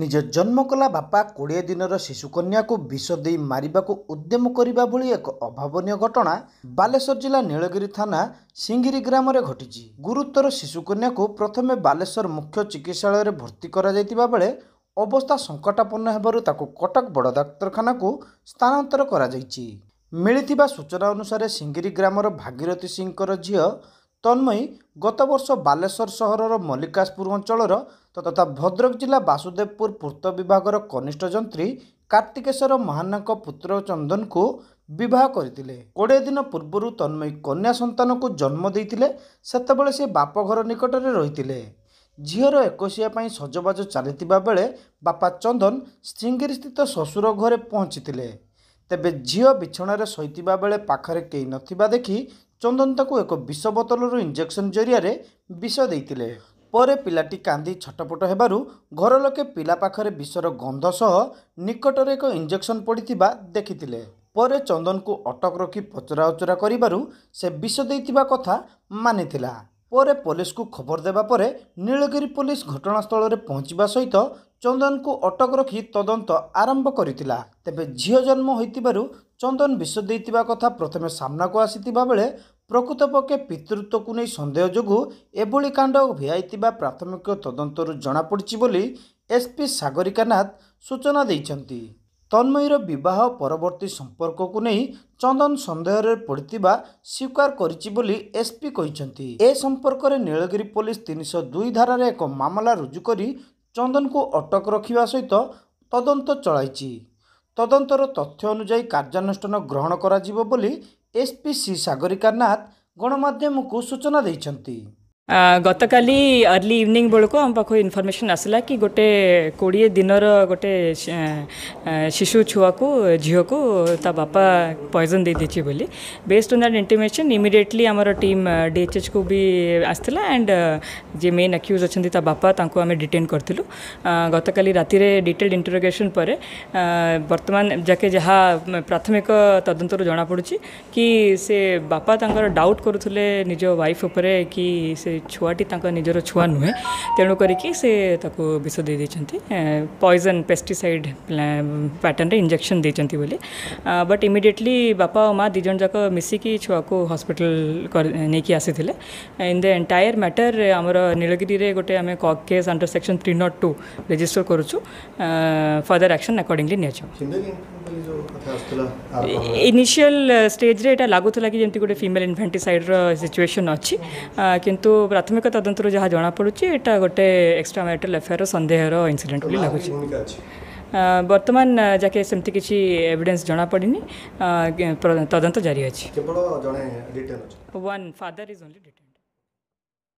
ନିଜ ଜନ୍ମକଲା ବାପା କୋଡ଼ିଏ ଦିନର ଶିଶୁକନ୍ୟାକୁ ବିଷ ଦେଇ ମାରିବାକୁ ଉଦ୍ୟମ କରିବା ଭଳି ଏକ ଅଭାବନୀୟ ଘଟଣା ବାଲେଶ୍ୱର ଜିଲ୍ଲା ନୀଳଗିରି ଥାନା ସିଙ୍ଗିରି ଗ୍ରାମରେ ଘଟିଛି ଗୁରୁତର ଶିଶୁକନ୍ୟାକୁ ପ୍ରଥମେ ବାଲେଶ୍ୱର ମୁଖ୍ୟ ଚିକିତ୍ସାଳୟରେ ଭର୍ତ୍ତି କରାଯାଇଥିବା ବେଳେ ଅବସ୍ଥା ସଙ୍କଟାପନ୍ନ ହେବାରୁ ତାକୁ କଟକ ବଡ଼ ଡାକ୍ତରଖାନାକୁ ସ୍ଥାନାନ୍ତର କରାଯାଇଛି ମିଳିଥିବା ସୂଚନା ଅନୁସାରେ ସିଙ୍ଗିରି ଗ୍ରାମର ଭାଗିରଥୀ ସିଂଙ୍କର ଝିଅ ତନ୍ମୟୀ ଗତବର୍ଷ ବାଲେଶ୍ୱର ସହରର ମଲ୍ଲିକାଶପୁର ଅଞ୍ଚଳର ତଥା ଭଦ୍ରକ ଜିଲ୍ଲା ବାସୁଦେବପୁର ପୂର୍ତ୍ତ ବିଭାଗର କନିଷ୍ଠ ଯନ୍ତ୍ରୀ କାର୍ତ୍ତିକେଶ୍ୱର ମହାନାଙ୍କ ପୁତ୍ର ଚନ୍ଦନକୁ ବିବାହ କରିଥିଲେ କୋଡ଼ିଏ ଦିନ ପୂର୍ବରୁ ତନ୍ମୟୀ କନ୍ୟା ସନ୍ତାନକୁ ଜନ୍ମ ଦେଇଥିଲେ ସେତେବେଳେ ସେ ବାପ ଘର ନିକଟରେ ରହିଥିଲେ ଝିଅର ଏକୋଇଶିଆ ପାଇଁ ସଜବାଜ ଚାଲିଥିବା ବେଳେ ବାପା ଚନ୍ଦନ ଶ୍ରୀଙ୍ଗିରିସ୍ଥିତ ଶ୍ୱଶୁର ଘରେ ପହଞ୍ଚିଥିଲେ ତେବେ ଝିଅ ବିଛଣାରେ ଶୋଇଥିବା ବେଳେ ପାଖରେ କେହି ନଥିବା ଦେଖି ଚନ୍ଦନ ତାକୁ ଏକ ବିଷ ବୋତଲରୁ ଇଞ୍ଜେକ୍ସନ୍ ଜରିଆରେ ବିଷ ଦେଇଥିଲେ ପରେ ପିଲାଟି କାନ୍ଦି ଛଟପଟ ହେବାରୁ ଘର ଲୋକେ ପିଲା ପାଖରେ ବିଷର ଗନ୍ଧ ସହ ନିକଟରେ ଏକ ଇଞ୍ଜେକ୍ସନ୍ ପଡ଼ିଥିବା ଦେଖିଥିଲେ ପରେ ଚନ୍ଦନକୁ ଅଟକ ରଖି ପଚରାଉଚରା କରିବାରୁ ସେ ବିଷ ଦେଇଥିବା କଥା ମାନିଥିଲା ପରେ ପୋଲିସକୁ ଖବର ଦେବା ପରେ ନୀଳଗିରି ପୋଲିସ ଘଟଣାସ୍ଥଳରେ ପହଞ୍ଚିବା ସହିତ ଚନ୍ଦନକୁ ଅଟକ ରଖି ତଦନ୍ତ ଆରମ୍ଭ କରିଥିଲା ତେବେ ଝିଅ ଜନ୍ମ ହୋଇଥିବାରୁ ଚନ୍ଦନ ବିଷ ଦେଇଥିବା କଥା ପ୍ରଥମେ ସାମ୍ନାକୁ ଆସିଥିବା ବେଳେ ପ୍ରକୃତପକ୍ଷେ ପିତୃତ୍ୱକୁ ନେଇ ସନ୍ଦେହ ଯୋଗୁଁ ଏଭଳି କାଣ୍ଡ ଭିଆଇଥିବା ପ୍ରାଥମିକ ତଦନ୍ତରୁ ଜଣାପଡ଼ିଛି ବୋଲି ଏସ୍ପି ସାଗରିକା ନାଥ ସୂଚନା ଦେଇଛନ୍ତି ତନ୍ମୟୀର ବିବାହ ପରବର୍ତ୍ତୀ ସମ୍ପର୍କକୁ ନେଇ ଚନ୍ଦନ ସନ୍ଦେହରେ ପଡ଼ିଥିବା ସ୍ୱୀକାର କରିଛି ବୋଲି ଏସ୍ପି କହିଛନ୍ତି ଏ ସମ୍ପର୍କରେ ନୀଳଗିରି ପୋଲିସ ତିନିଶହ ଦୁଇ ଧାରାରେ ଏକ ମାମଲା ରୁଜୁ କରି ଚନ୍ଦନକୁ ଅଟକ ରଖିବା ସହିତ ତଦନ୍ତ ଚଳାଇଛି ତଦନ୍ତର ତଥ୍ୟ ଅନୁଯାୟୀ କାର୍ଯ୍ୟାନୁଷ୍ଠାନ ଗ୍ରହଣ କରାଯିବ ବୋଲି ଏସ୍ପି ଶ୍ରୀ ସାଗରିକା ନାଥ ଗଣମାଧ୍ୟମକୁ ସୂଚନା ଦେଇଛନ୍ତି ଗତକାଲି ଅର୍ଲି ଇଭିନିଂ ବେଳକୁ ଆମ ପାଖକୁ ଇନଫର୍ମେସନ୍ ଆସିଲା କି ଗୋଟେ କୋଡ଼ିଏ ଦିନର ଗୋଟେ ଶିଶୁ ଛୁଆକୁ ଝିଅକୁ ତା ବାପା ପଏଜନ୍ ଦେଇଦେଇଛି ବୋଲି based on that intimation immediately ଆମର ଟିମ୍ ଡିଏଚ୍ଏଚ୍କୁ ବି ଆସିଥିଲା ଆଣ୍ଡ ଯିଏ ମେନ୍ ଆକ୍ୟୁଜ୍ ଅଛନ୍ତି ତା ବାପା ତାଙ୍କୁ ଆମେ ଡିଟେନ୍ କରିଥିଲୁ ଗତକାଲି ରାତିରେ ଡିଟେଲ୍ଡ ଇଣ୍ଟରୋଗେସନ୍ ପରେ ବର୍ତ୍ତମାନ ଯାକେ ଯାହା ପ୍ରାଥମିକ ତଦନ୍ତରୁ ଜଣାପଡ଼ୁଛି କି ସେ ବାପା ତାଙ୍କର ଡାଉଟ୍ କରୁଥିଲେ ନିଜ ୱାଇଫ୍ ଉପରେ କି ସେ ଛୁଆଟି ତାଙ୍କ ନିଜର ଛୁଆ ନୁହେଁ ତେଣୁ କରିକି ସେ ତାକୁ ବିଷ ଦେଇ ଦେଇଛନ୍ତି ପଏଜନ୍ ପେଷ୍ଟିସାଇଡ଼ ପ୍ୟାଟର୍ନରେ ଇଞ୍ଜେକ୍ସନ୍ ଦେଇଛନ୍ତି ବୋଲି ବଟ୍ ଇମିଡ଼ିଏଟଲି ବାପା ଓ ମା ଦୁଇ ଜଣ ଯାକ ମିଶିକି ଛୁଆକୁ ହସ୍ପିଟାଲ ନେଇକି ଆସିଥିଲେ ଇନ୍ ଦ ଏଣ୍ଟାୟାର ମ୍ୟାଟର ଆମର ନୀଳଗିରିରେ ଗୋଟେ ଆମେ କକ୍ case under section three naught two register କରୁଛୁ ଫର୍ଦର ଆକ୍ସନ୍ ଆକର୍ଡିଂଲି ନିଆଯିବ ଇନିସିଆଲ ଷ୍ଟେଜ୍ରେ ଏଇଟା ଲାଗୁଥିଲା କି ଯେମିତି ଗୋଟେ ଫିମେଲ୍ ଇନଫାଣ୍ଟିସାଇଡ଼୍ର ସିଚୁଏସନ୍ ଅଛି କିନ୍ତୁ ପ୍ରାଥମିକ ତଦନ୍ତରୁ ଯାହା ଜଣାପଡ଼ୁଛି ଏଇଟା ଗୋଟେ ଏକ୍ସଟ୍ରା ମ୍ୟାରିଟାଲ୍ ଏଫଆଇଆର୍ର ସନ୍ଦେହର ଇନସିଡେଣ୍ଟ ବୋଲି ଲାଗୁଛି ବର୍ତ୍ତମାନ যাকে ସେମିତି କିଛି ଏଭିଡେନ୍ସ ଜଣାପଡ଼ିନି ତଦନ୍ତ ଜାରି ଅଛି আছে কেবল ଇଜ୍ ଓନ୍ଲି ওয়ান